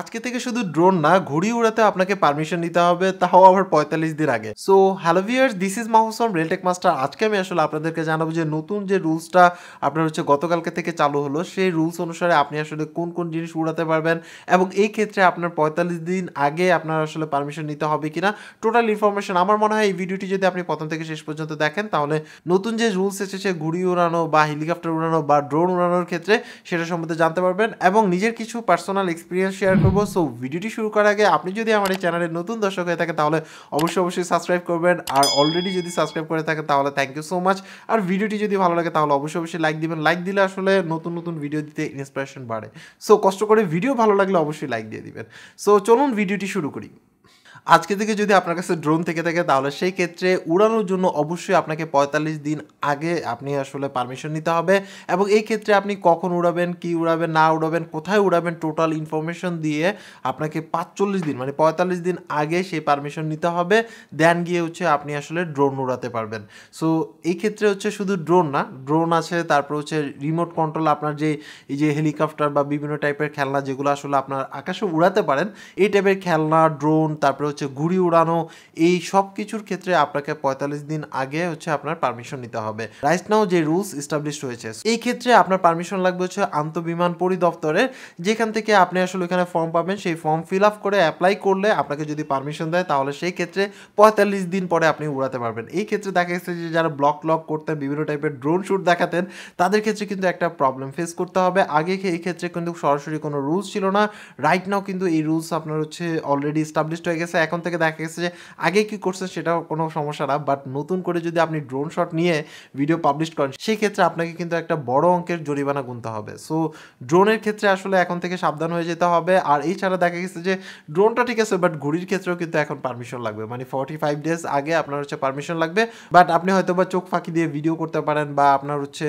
আজকে থেকে শুধু ড্রোন না ঘুড়ি উড়াতে আপনাকে পারমিশন নিতে হবে তাও আবার পঁয়তাল্লিশ দিন আগে so hello viewers this is মাহসম রেলটেক মাস্টার আজকে আমি আসলে আপনাদেরকে জানাবো যে নতুন যে রুলসটা আপনার হচ্ছে গতকালকে থেকে চালু হলো সেই রুলস অনুসারে আপনি আসলে কোন কোন জিনিস উড়াতে পারবেন এবং এই ক্ষেত্রে আপনার পঁয়তাল্লিশ দিন আগে আপনার আসলে পারমিশন নিতে হবে কিনা টোটাল ইনফরমেশন আমার মনে হয় এই ভিডিওটি যদি আপনি প্রথম থেকে শেষ পর্যন্ত দেখেন তাহলে নতুন যে রুলস এসেছে ঘুড়ি উড়ানো বা হেলিকপ্টার উড়ানো বা ড্রোন উড়ানোর ক্ষেত্রে সেটা সম্বন্ধে জানতে পারবেন এবং নিজের কিছু পার্সোনাল এক্সপিরিয়েন্স শেয়ার করব সো ভিডিওটি শুরু করার আগে আপনি যদি আমার এই চ্যানেলে নতুন দর্শক হয়ে থাকেন তাহলে অবশ্যই অবশ্যই সাবস্ক্রাইব করবেন আর অলরেডি যদি সাবস্ক্রাইব করে থাকেন তাহলে থ্যাংক ইউ সো মাচ আর ভিডিওটি যদি ভালো লাগে তাহলে অবশ্যই অবশ্যই লাইক দিবেন লাইক দিলে আসলে নতুন নতুন ভিডিও দিতে ইন্সপিরেশন বাড়ে সো কষ্ট করে ভিডিও ভালো লাগলে অবশ্যই লাইক দিয়ে দিবেন সো চলুন ভিডিওটি শুরু করি আজকে থেকে যদি আপনার কাছে ড্রোন থেকে থাকে তাহলে সেই ক্ষেত্রে উড়ানোর জন্য অবশ্যই আপনাকে পঁয়তাল্লিশ দিন আগে আপনি আসলে পারমিশন নিতে হবে এবং এই ক্ষেত্রে আপনি কখন উড়াবেন কি উড়াবেন না উড়াবেন কোথায় উড়াবেন টোটাল ইনফরমেশন দিয়ে আপনাকে পাঁচচল্লিশ দিন মানে পঁয়তাল্লিশ দিন আগে সেই পারমিশন নিতে হবে দেন গিয়ে হচ্ছে আপনি আসলে ড্রোন উড়াতে পারবেন সো এই ক্ষেত্রে হচ্ছে শুধু ড্রোন না ড্রোন আছে তারপর হচ্ছে রিমোট কন্ট্রোল আপনার যে এই যে হেলিকপ্টার বা বিভিন্ন টাইপের খেলনা যেগুলো আসলে আপনার আকাশে উড়াতে পারেন এই টাইপের খেলনা ড্রোন তারপরে হচ্ছে ঘুড়ি উড়ানো এই সব কিছুর ক্ষেত্রে আপনাকে পঁয়তাল্লিশ দিন আগে হচ্ছে আপনার পারমিশন নিতে হবে রাইট নাও যে রুলস ইস্টাবলিশ হয়েছে এই ক্ষেত্রে আপনার পারমিশন লাগবে হচ্ছে বিমান পরিদপ্তরের যেখান থেকে আপনি আসলে ওইখানে ফর্ম পাবেন সেই ফর্ম ফিল আপ করে অ্যাপ্লাই করলে আপনাকে যদি পারমিশন দেয় তাহলে সেই ক্ষেত্রে পঁয়তাল্লিশ দিন পরে আপনি উড়াতে পারবেন এই ক্ষেত্রে দেখা গেছে যে যারা ব্লক ব্লক করতেন বিভিন্ন টাইপের ড্রোন শ্যুট দেখাতেন তাদের ক্ষেত্রে কিন্তু একটা প্রবলেম ফেস করতে হবে আগে এই ক্ষেত্রে কিন্তু সরাসরি কোনো রুলস ছিল না রাইট নাও কিন্তু এই রুলস আপনার হচ্ছে অলরেডি ইস্টাবলিশড হয়ে গেছে এখন থেকে দেখা গেছে যে আগে কি করছে সেটাও কোনো সমস্যা না বাট নতুন করে যদি আপনি ড্রোন শট নিয়ে ভিডিও পাবলিশ করেন সেই ক্ষেত্রে আপনাকে কিন্তু একটা বড় অঙ্কের জরিমানা গুনতে হবে সো ড্রোনের ক্ষেত্রে আসলে এখন থেকে সাবধান হয়ে যেতে হবে আর এছাড়া দেখা গেছে যে ড্রোনটা ঠিক আছে বাট ঘুড়ির ক্ষেত্রেও কিন্তু এখন পারমিশন লাগবে মানে ফর্টি ফাইভ ডেজ আগে আপনার হচ্ছে পারমিশন লাগবে বাট আপনি হয়তো বা চোখ ফাঁকি দিয়ে ভিডিও করতে পারেন বা আপনার হচ্ছে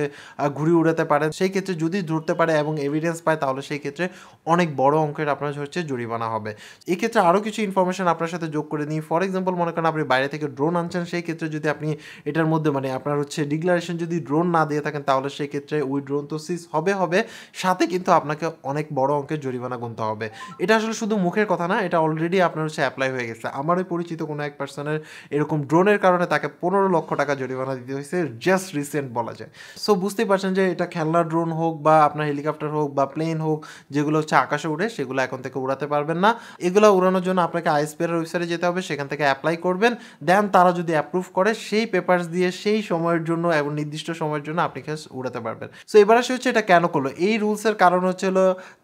ঘুড়ি উড়াতে পারেন সেই ক্ষেত্রে যদি ধরতে পারে এবং এভিডেন্স পায় তাহলে সেই ক্ষেত্রে অনেক বড় অঙ্কের আপনার হচ্ছে জরিমানা হবে এক্ষেত্রে আরও কিছু ইনফরমেশন আপনার আপনার সাথে যোগ করে নিই ফর এক্সাম্পল মনে করেন আপনি বাইরে থেকে ড্রোন আনছেন সেই ক্ষেত্রে যদি আপনি এটার মধ্যে মানে আপনার হচ্ছে ডিক্লারেশন যদি ড্রোন না দিয়ে থাকেন তাহলে সেই ক্ষেত্রে ওই ড্রোন তো সিস হবে হবে সাথে কিন্তু আপনাকে অনেক বড় অঙ্কের জরিমানা গুনতে হবে এটা আসলে শুধু মুখের কথা না এটা অলরেডি আপনার হচ্ছে অ্যাপ্লাই হয়ে গেছে আমারই পরিচিত কোনো এক পার্সনের এরকম ড্রোনের কারণে তাকে পনেরো লক্ষ টাকা জরিমানা দিতে হয়েছে জাস্ট রিসেন্ট বলা যায় সো বুঝতেই পারছেন যে এটা খেলনা ড্রোন হোক বা আপনার হেলিকপ্টার হোক বা প্লেন হোক যেগুলো হচ্ছে আকাশে উঠে সেগুলো এখন থেকে উড়াতে পারবেন না এগুলো উড়ানোর জন্য আপনাকে আইসপের সরকারের ওয়েবসাইটে যেতে হবে সেখান থেকে অ্যাপ্লাই করবেন দেন তারা যদি অ্যাপ্রুভ করে সেই পেপারস দিয়ে সেই সময়ের জন্য এবং নির্দিষ্ট সময়ের জন্য আপনি কেস উড়াতে পারবেন সো এবার আসে হচ্ছে এটা কেন করলো এই রুলসের কারণ হচ্ছে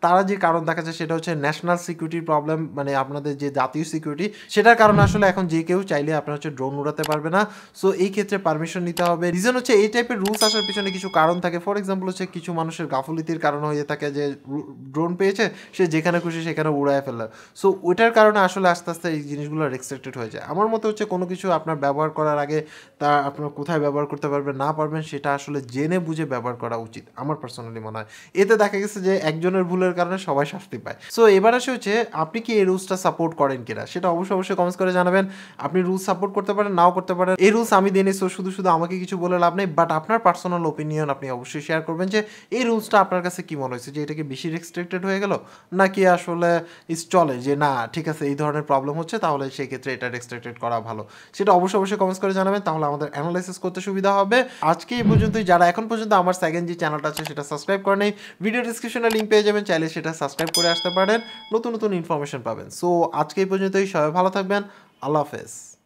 তারা যে কারণ দেখাচ্ছে সেটা হচ্ছে ন্যাশনাল সিকিউরিটির প্রবলেম মানে আপনাদের যে জাতীয় সিকিউরিটি সেটার কারণে আসলে এখন যে কেউ চাইলে আপনার হচ্ছে ড্রোন উড়াতে পারবে না সো এই ক্ষেত্রে পারমিশন নিতে হবে রিজন হচ্ছে এই টাইপের রুলস আসার পিছনে কিছু কারণ থাকে ফর এক্সাম্পল হচ্ছে কিছু মানুষের গাফলিতির কারণ হয়ে থাকে যে ড্রোন পেয়েছে সে যেখানে খুশি সেখানে উড়ায় ফেলে সো ওইটার কারণে আসলে আস্তে আস্তে এই জিনিসগুলো রেস্ট্রিক্টেড হয়ে যায় আমার মতে হচ্ছে কোনো কিছু আপনার ব্যবহার করার আগে তা আপনার কোথায় ব্যবহার করতে পারবেন না পারবেন সেটা আসলে জেনে বুঝে ব্যবহার করা উচিত আমার পার্সোনালি মনে হয় এতে দেখা গেছে যে একজনের ভুলের কারণে সবাই শাস্তি পায় সো এবার আসে হচ্ছে আপনি কি এই রুলসটা সাপোর্ট করেন কিনা সেটা অবশ্যই অবশ্যই কমেন্টস করে জানাবেন আপনি রুলস সাপোর্ট করতে পারেন নাও করতে পারেন এই রুলস আমি দিই সো শুধু শুধু আমাকে কিছু বলে লাভ নেই বাট আপনার পার্সোনাল ওপিনিয়ন আপনি অবশ্যই শেয়ার করবেন যে এই রুলসটা আপনার কাছে কি মনে হয়েছে যে এটাকে বেশি রেক্সট্রেক্টেড হয়ে গেল নাকি আসলে ইস চলে যে না ঠিক আছে এই ধরনের প্রবলেম হচ্ছে তাহলে সেই ক্ষেত্রে এটা এক্সট্রাক্টেড করা ভালো সেটা অবশ্যই অবশ্যই কমেন্টস করে জানাবেন তাহলে আমাদের অ্যানালাইসিস করতে সুবিধা হবে আজকে এই পর্যন্তই যারা এখন পর্যন্ত আমার সেকেন্ড যে চ্যানেলটা আছে সেটা সাবস্ক্রাইব করে নেই ভিডিও ডিসক্রিপশনে লিঙ্ক পেয়ে যাবেন চাইলে সেটা সাবস্ক্রাইব করে আসতে পারেন নতুন নতুন ইনফরমেশন পাবেন সো আজকে এই পর্যন্তই সবাই ভালো থাকবেন আল্লাহ হাফেজ